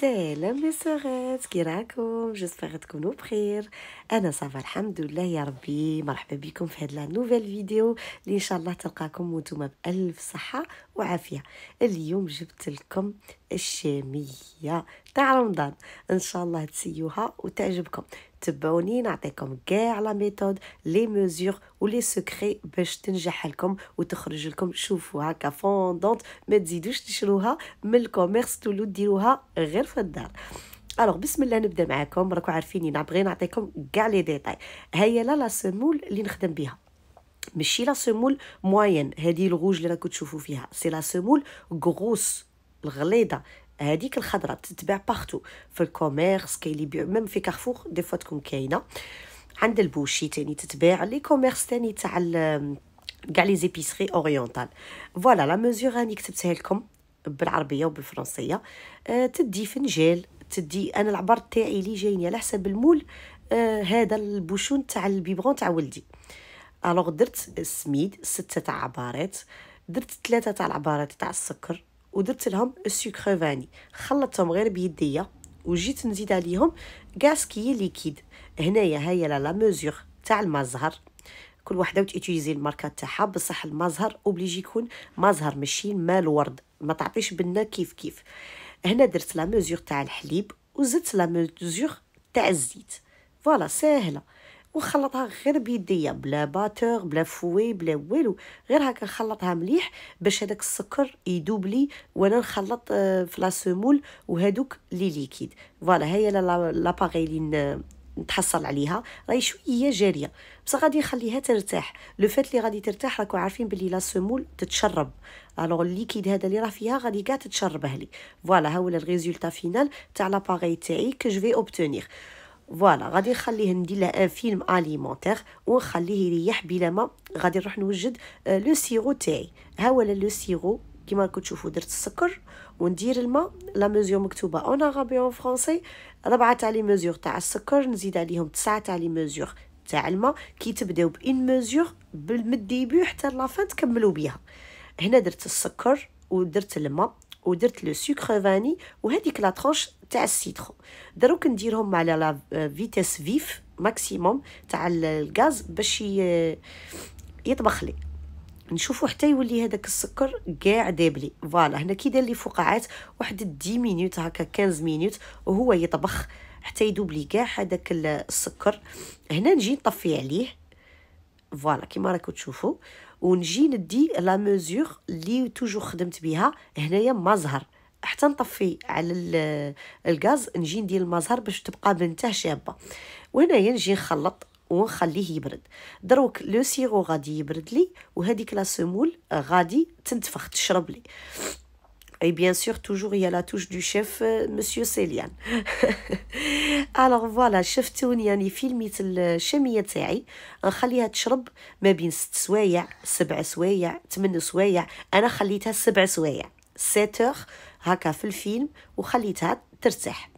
سلام لي سوغات كي راكم جيسبر تكونوا بخير انا صافا الحمد لله يا ربي مرحبا بكم في هاد لا نوفيل فيديو اللي ان شاء الله تلقاكم وانتم بالف صحه وعافيه اليوم جبت لكم الشاميه تاع رمضان ان شاء الله تسيوها وتعجبكم تبعوني نعطيكم كاع لا ميثود لي ميزور لي سكري باش تنجح لكم وتخرج لكم شوفوا هكا فوندونت ما تزيدوش تشروها من الكوميرس تولوا ديروها غير في الدار الوغ بسم الله نبدا معاكم راكم عارفيني نبغي نعم، نعطيكم كاع لي ديتاي هيا لا لا سمول اللي نخدم بها ماشي لا سمول موين هذه الغوج اللي راكم تشوفوا فيها سي لا سمول غروس الغليظه هذيك الخضره تتباع بارتو في الكوميرس كاين اللي يبيع ميم في كارفور دي فوا تكون كاينه عند البوشي تاني تتباع لي كوميرس تاني تاع كاع لي زيبيسري اوريونتال فوالا لا ميزور راني كتبتها لكم بالعربيه وبالفرنسيه أه تدي فنجال تدي انا العبر تاعي لي جايني على حسب المول أه هذا البوشون تاع البيبرون تاع ولدي الوغ درت السميد ستة تاع عبارات درت ثلاثة تاع العبارات تاع السكر ودرت لهم السكر فاني خلطتهم غير بيديا وجيت نزيد عليهم كاع سكيي ليكيد هنايا هاهي لا ميزور تاع المزهر كل وحده وتيتيزي الماركه تاعها بصح المزهر اوبليجي يكون مزهر ماشي مال ورد ما تعطيش بنا كيف كيف هنا درت لا ميزور تاع الحليب وزدت لا ميزور تاع الزيت فوالا ساهله وخلطها غير بيديا بلا باتور بلا فوي بلا والو غير هكا نخلطها مليح باش هذاك السكر يدوب لي وانا نخلط آه، في لا سومول وهذوك لي ليكيد فوالا هي لاباغي اللي نتحصل عليها راهي شويه جاريه بصح غادي نخليها ترتاح لو فات لي غادي ترتاح راكو عارفين بلي لا سومول تتشرب الوغ الليكيد هذا اللي راه فيها غادي كاع تتشربه لي فوالا ها هو الريزولتا فينال تاع لاباغي تاعي كو جو في اوبتونيغ فوالا غادي نخليه ندير له فيلم اليمونتير ونخليه يريح بلا ما غادي نروح نوجد لو سيرو تاعي ها هو لو سيرو كيما راكم تشوفوا درت السكر وندير الماء لا ميزور مكتوبه اون عربي اون فرونسي ربعه تاع لي ميزور تاع السكر نزيد عليهم تسعه تاع لي ميزور تاع الماء كي تبداو بان ميزور من حتى لافان تكملوا بها هنا درت السكر ودرت الماء ودرت لو سوكر فاني وهذيك لا ترونش تاع السيترون دروك نديرهم على لا فيتيس فيف ماكسيموم تاع الغاز باش يطبخ لي نشوفو حتى يولي هذاك السكر كاع دابلي فوالا هنا كي دار لي فقاعات واحد 10 مينوت هكا 15 مينوت وهو يطبخ حتى يذوب لي كاع هذاك السكر هنا نجي نطفي عليه فوالا كيما راكم تشوفوا ونجي ندي لا ميزور لي توجو خدمت بها هنايا ما زهر حتى نطفي على الغاز نجي ندير المزهر باش تبقى بنته شابه وهنايا نجي نخلط ونخليه يبرد دروك لو سيرو غادي يبرد لي وهذيك لا سمول غادي تنتفخ تشرب لي اي بيان سور توجور il لا توش دو شيف مسيو سيليان الوغ فوالا شفتوني يعني فيلميت الشامية تاعي نخليها تشرب ما بين ست سوايع سبع سوايع 8 سوايع انا خليتها سبع سوايع 7 heures هكا في الفيلم وخليتها ترتاح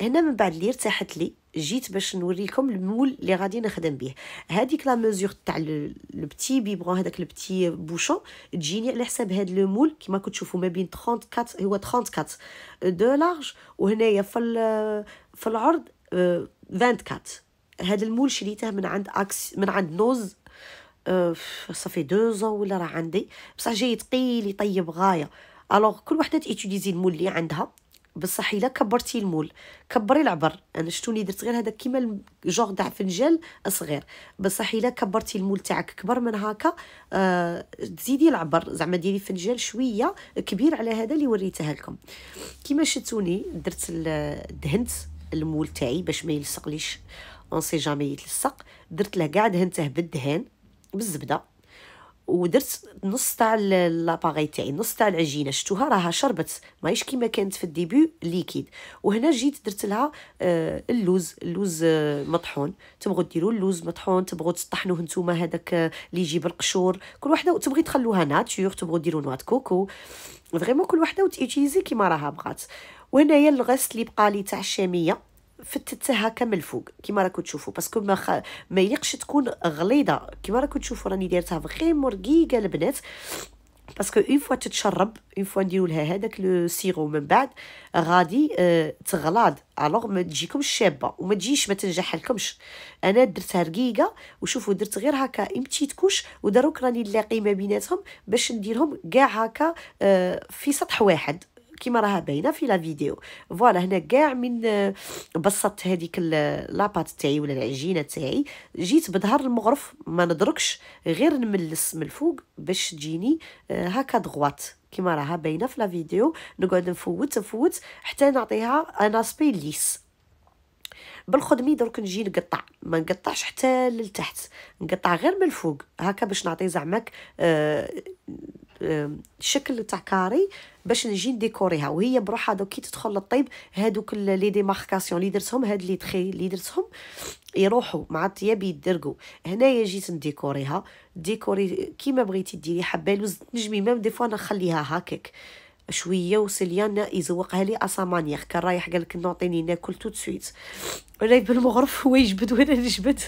هنا من بعد اللي ارتاحت لي جيت باش نوريكم المول اللي غادي نخدم به هذيك لا ميزور تاع البتي بيبرون هذاك البتي بوشون تجيني على حساب هذا كيما كنت تشوفوا ما بين 34 هو 34 دو لارج وهنايا في في العرض 24 آه، هذا المول شريته من عند اكس من عند نوز آه، صافي دو زون ولا راه عندي بصح جاي ثقيل يطيب غايه الوغ كل وحده تيتيليزي المول اللي عندها بصح الا كبرتي المول كبري العبر انا شتوني درت غير هذا كيما جوغ تاع فنجان صغير بصح الا كبرتي المول تاعك كبر من هكا آه تزيدي العبر زعما ديري فنجان شويه كبير على هذا اللي وريته لكم كيما شتوني درت دهنت المول تاعي باش ما يلصقليش اون سي جامي يتلصق درت له كاع دهنته بالدهان بالزبده ودرت نص تاع لاباغي تاعي نص تاع العجينه شتوها راها شربت ماهيش كيما كانت في الديبي ليكيد وهنا جيت درت لها آه، اللوز اللوز آه، مطحون تبغوا ديروا اللوز مطحون تبغوا تطحنوه نتوما هذاك اللي آه، يجي بالقشور كل وحده تبغي تخلوها ناتور تبغوا ديروا نواه كوكو فريمون كل وحده وتيجيزي كيما راها بغات وهنايا الغسل اللي بقى لي تاع الشاميه فتتها هكا من الفوق كما راكو تشوفوا باسكو ما خ... ما يليقش تكون غليظه كما راكو تشوفوا راني دايرتها فريمون رقيقه البنات باسكو اون فوا تتشرب اون فوا نديرو لها هذاك لو سيرو من بعد غادي اه تغلاض الوغ ما تجيكمش شابه وما تجيش ما تنجح لكمش انا درتها رقيقه وشوفوا درت غير هكا امتيت كوش ودروك راني نلاقي ما بيناتهم باش نديرهم كاع هكا اه في سطح واحد كيما راها باينه في لا فيديو فوالا هنا كاع من آه، بسطت هذيك آه، لاباط تاعي ولا العجينه تاعي جيت بظهر المغرف ما ندركش غير نملس من الفوق باش تجيني آه، هكا دغوات كيما راها باينه في لا فيديو نقعد نفوت نفوت حتى نعطيها ان اسبي ليس بالخدمي درك نجي نقطع ما نقطعش حتى للتحت نقطع غير من الفوق هكا باش نعطي زعمك آه شكل تاع كاري باش نجي نديكوريها وهي بروحها دوك كي تدخل للطيب هادوك لي ديماركاسيون اللي درتهم هاد لي تخي اللي درتهم يروحوا مع الطياب يدرقوا هنايا جيت نديكوريها ديكوري كيما بغيتي ديري حبه لوز نجمي ميم دي فوا نخليها هاكاك شويه وسليان يزوقها لي اسامانيغ كان رايح قالك نعطيني ناكل توت سويت راهي بالمغرف هو يجبد وانا نجبد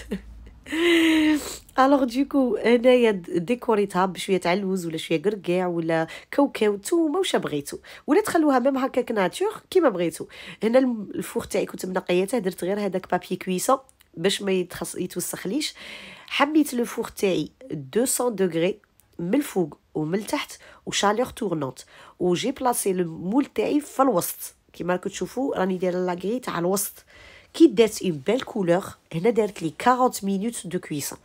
الوغ دوكو هنايا ديكوريتها بشويه تاع اللوز ولا شويه قرقاع ولا كاوكاو تومه واش بغيتو ولا تخلوها ميم هكاك ناتور كيما بغيتو هنا الفوخ تاعي كنت منقيته درت غير هذاك بابي كويسون باش ما يتخص يتوسخليش حبيت الفوخ تاعي 200 دوغري من الفوق ومن التحت وشاليغ تورنونت وجي بلاسي المول تاعي في الوسط كيما راكم تشوفوا راني دايره لاغري تاع الوسط كي دارت اون بيل كولور هنا دارت لي 40 مينوت دو كويسون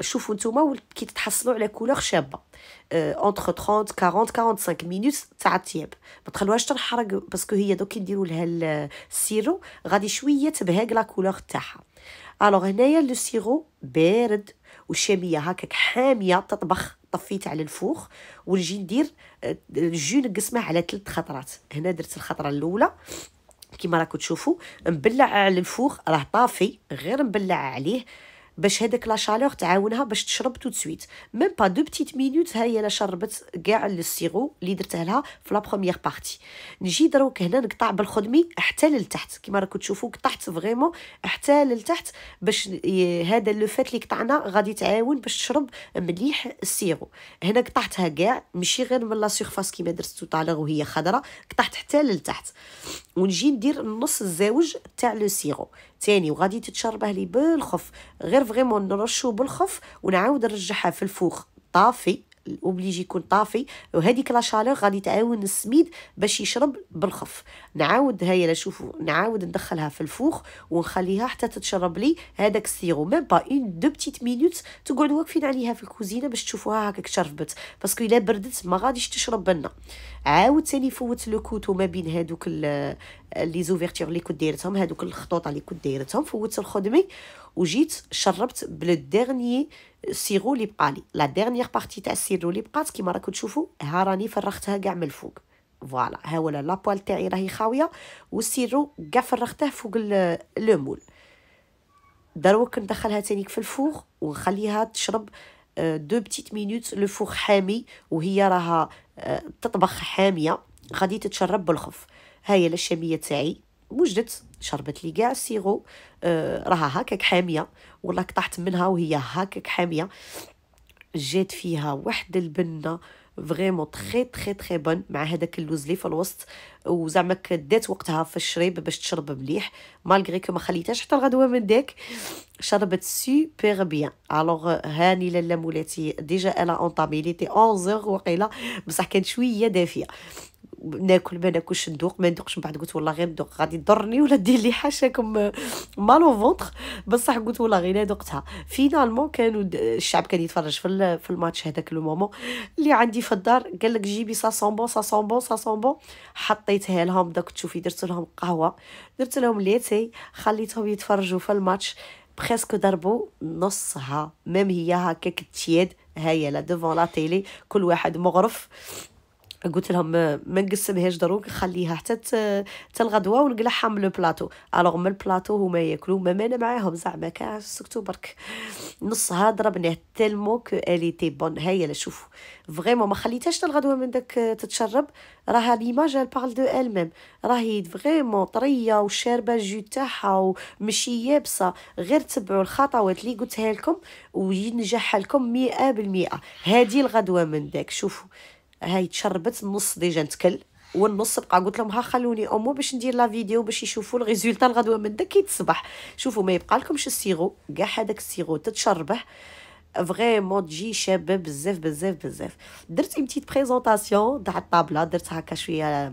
شوفوا نتوما كي تحصلوا على كولور شابه اونتر 30 40 45 مينوت تاع الثياب ما تخلوهاش تنحرق باسكو هي دوك كي نديروا لها السيرو غادي شويه تبهق لا كولور تاعها الوغ هنايا لو سيرو بارد والشاميه هكاك حاميه تطبخ طفيت على الفوخ ونجي ندير آه، الجو نقسمه على ثلاث خطرات هنا درت الخطره الاولى كيما راكم تشوفوا مبلع على الفوخ راه طافي غير مبلع عليه باش هذاك لا شالور تعاونها باش تشرب تو سويت ميم با دو بتيت مينوت ها هي انا شربت كاع السيغو اللي درته لها في لا بروميير بارتي نجي دروك هنا نقطع بالخدمي حتى للتحت كيما راكم تشوفوا قطعت فريمون حتى للتحت باش هذا لو فات اللي قطعنا غادي تعاون باش تشرب مليح السيغو هنا قطعتها كاع ماشي غير من لا سيرفاس كيما درت تو طالغ وهي خضراء قطعت حتى للتحت ونجي ندير النص الزاوج تاع لو سيرو ثاني وغادي تتشربه لي بالخف غير فريمون نرشو بالخف ونعاود نرجعها في الفوخ طافي الاوبليجي يكون طافي وهذيك لا شالور غادي تعاون السميد باش يشرب بالخف نعاود هيا لا شوفوا نعاود ندخلها في الفوخ ونخليها حتى تتشرب لي هذاك السيرو ميم با اون دو بتيت مينوت تقعدوا واقفين عليها في الكوزينه باش تشوفوها هكاك شربت باسكو الا بردت ما غاديش تشرب لنا عاود ثاني فوت لو كوتو ما بين هذوك لي زوفيرتور اللي كنت دايرتهم هذوك الخطوط اللي كنت دايرتهم فوت الخدمي وجيت شربت بلو ديرني السيرو اللي بقالي لا ديرنيير بارتي تاع السيرو اللي بقات كيما راكم تشوفوا ها راني فرغتها كاع من الفوق فوالا ها ولا بوال تاعي راهي خاويه والسيرو كاع فرغته فوق لو مول دروك ندخلها تانيك في الفوغ ونخليها تشرب آه، دو بتيت مينوت لو فوغ حامي وهي راها آه، تطبخ حاميه غادي تتشرب بالخف هاي الشاميه تاعي وجدت شربت لي كاع السيرو أه، راها هكاك حاميه وراك قطعت منها وهي هكاك حاميه جات فيها واحد البنه فريمون تخي تخي تخي بون مع هذاك اللوز لي في الوسط وزعما دات وقتها في الشريب باش تشرب مليح مالغري كو ما خليتهاش حتى الغدوه من داك شربت سوبر بيان الوغ هاني لالا مولاتي ديجا انا اونطامي لي تي 11 وقيله بصح كانت شويه دافيه ناكل ما ناكلش ندوق ما ندوقش من بعد قلت والله غير ندوق غادي تضرني ولا دير لي حاشاكم مالو فونتخ بصح قلت والله غير ذقتها فينالمون كانوا الشعب كان يتفرج في في الماتش هذاك لو مومون اللي عندي في الدار قال لك جيبي سا سامبون سا سامبون سا بون حطيتها لهم داك تشوفي درت لهم قهوه درت لهم ليتي خليتهم يتفرجوا في الماتش بريسك ضربوا نصها ميم هي هكاك هيا لا دوفون لا تيلي كل واحد مغرف قلت لهم ما نقسمهاش دروك خليها حتى حتى الغدوه ونقلعها من البلاطو الوغ من البلاطو هما ياكلوا ما انا معاهم زعما كاع سكتوا برك نصها ضربناه تيلمو كو الي تي بون هيا شوفوا فريمون ما خليتهاش الغدوه من داك تتشرب راها ليماج ال بارل دو ال ميم راهي فريمون طريه وشاربه الجو تاعها ومشي يابسه غير تبعوا الخطوات اللي قلتها لكم وينجح لكم 100% هذه الغدوه من داك شوفوا هاي تشربت النص ديجا نتكل والنص بقى قلت لهم ها خلوني امو باش ندير لا فيديو باش يشوفوا الريزولتا الغدوه من داك الصباح شوفوا ما يبقى لكمش السيغو كاع هذاك السيغو تتشربه فريمون تجي شابه بزاف بزاف بزاف درت امتيت بريزونطاسيون تاع الطابله درت هكا شويه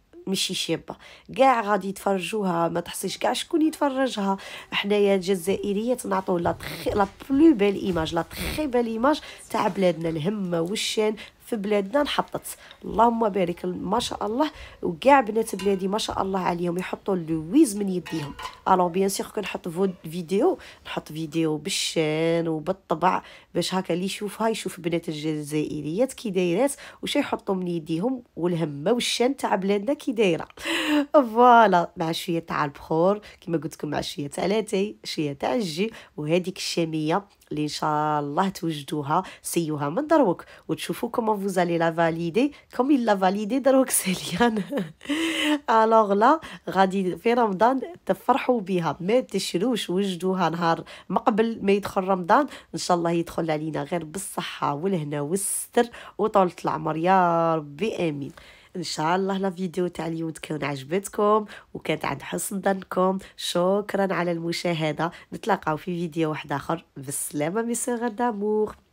ماشي شابه كاع غادي يتفرجوها ما تحصيش كاع شكون يتفرجها حنايا الجزائريه نعطوه لا تخي لا بلو بيل ايماج لا تخي بيل ايماج تاع بلادنا الهمه والشان في بلادنا نحطت اللهم بارك ما شاء الله وكاع بنات بلادي ما شاء الله عليهم يحطوا اللويز من يديهم الو بيان سيغ كنحط فيديو نحط فيديو بالشان وبالطبع باش هكا اللي يشوفها يشوف بنات الجزائريات كي دايرات وش يحطوا من يديهم والهمه والشان تاع بلادنا كي دايره فوالا مع شويه تاع البخور كما قلت لكم مع شويه تاع لاتاي شويه تاع الجي وهذيك الشاميه اللي ان شاء الله توجدوها سيوها من دروك وتشوفوا كومون فوزالي الي لا فاليدي كوم لا فاليدي دروك ساليان الوغ لا غادي في رمضان تفرحوا بها ما تشروش وجدوها نهار مقبل ما يدخل رمضان ان شاء الله يدخل علينا غير بالصحه والهنا والستر وطولة العمر يا ربي امين ان شاء الله لا فيديو تاع اليوم تكون عجبتكم وكانت عند حسن ظنكم شكرا على المشاهده نتلاقاو في فيديو واحد اخر بالسلامه ميسيغ دامور